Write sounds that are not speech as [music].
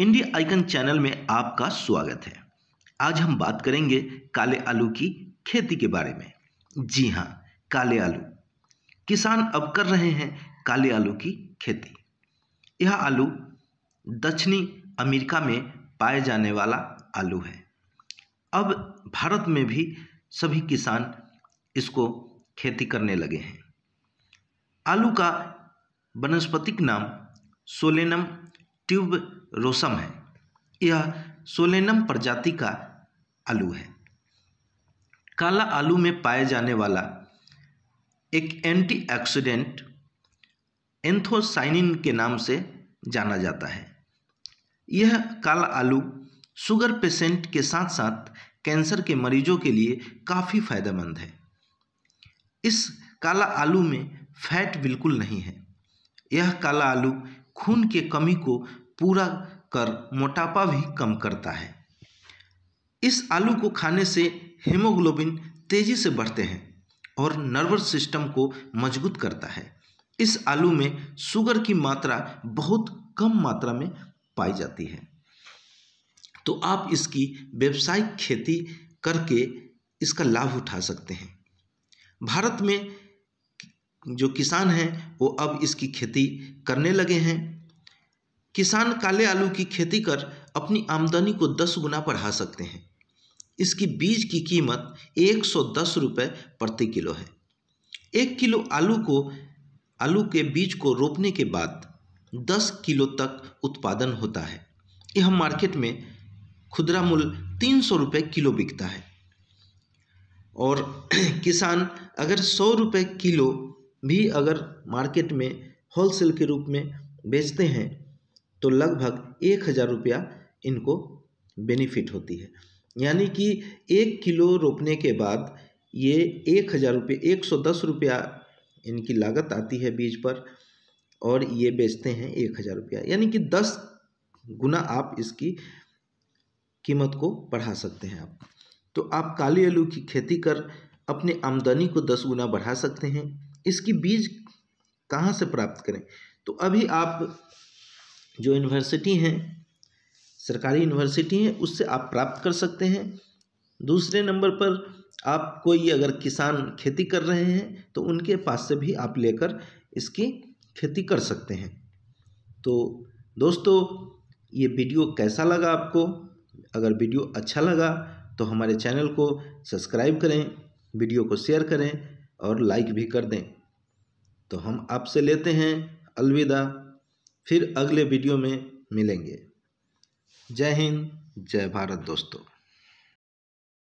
India icon channel में आपका स्वागत है आज हम बात करेंगे काले आलू की खेती के बारे में जी हाँ काले आलू किसान अब कर रहे हैं काले आलू की खेती यह आलू दक्षिणी अमेरिका में पाए जाने वाला आलू है अब भारत में भी सभी किसान इसको खेती करने लगे हैं आलू का वनस्पतिक नाम सोलेनम ट्यूब रोसम है यह सोलेनम प्रजाति का आलू है काला आलू में पाए जाने वाला एक एंटीऑक्सीडेंट एंथोसाइनिन के नाम से जाना जाता है यह काला आलू शुगर पेशेंट के साथ साथ कैंसर के मरीजों के लिए काफ़ी फायदेमंद है इस काला आलू में फैट बिल्कुल नहीं है यह काला आलू खून के कमी को पूरा कर मोटापा भी कम करता है इस आलू को खाने से हीमोग्लोबिन तेज़ी से बढ़ते हैं और नर्वस सिस्टम को मजबूत करता है इस आलू में शुगर की मात्रा बहुत कम मात्रा में पाई जाती है तो आप इसकी व्यावसायिक खेती करके इसका लाभ उठा सकते हैं भारत में जो किसान हैं वो अब इसकी खेती करने लगे हैं किसान काले आलू की खेती कर अपनी आमदनी को दस गुना बढ़ा सकते हैं इसकी बीज की कीमत एक सौ दस रुपये प्रति किलो है एक किलो आलू को आलू के बीज को रोपने के बाद दस किलो तक उत्पादन होता है यह मार्केट में खुदरा मूल तीन सौ रुपये किलो बिकता है और [clears throat] किसान अगर सौ रुपये किलो भी अगर मार्केट में होलसेल के रूप में बेचते हैं तो लगभग एक हज़ार रुपया इनको बेनिफिट होती है यानी कि एक किलो रोपने के बाद ये एक हज़ार रुपये एक सौ दस रुपया इनकी लागत आती है बीज पर और ये बेचते हैं एक हज़ार रुपया यानी कि दस गुना आप इसकी कीमत को बढ़ा सकते हैं आप तो आप काली आलू की खेती कर अपने आमदनी को दस गुना बढ़ा सकते हैं इसकी बीज कहाँ से प्राप्त करें तो अभी आप जो यूनिवर्सिटी हैं सरकारी यूनिवर्सिटी हैं उससे आप प्राप्त कर सकते हैं दूसरे नंबर पर आप कोई अगर किसान खेती कर रहे हैं तो उनके पास से भी आप लेकर इसकी खेती कर सकते हैं तो दोस्तों ये वीडियो कैसा लगा आपको अगर वीडियो अच्छा लगा तो हमारे चैनल को सब्सक्राइब करें वीडियो को शेयर करें और लाइक भी कर दें तो हम आपसे लेते हैं अलविदा फिर अगले वीडियो में मिलेंगे जय हिंद जय भारत दोस्तों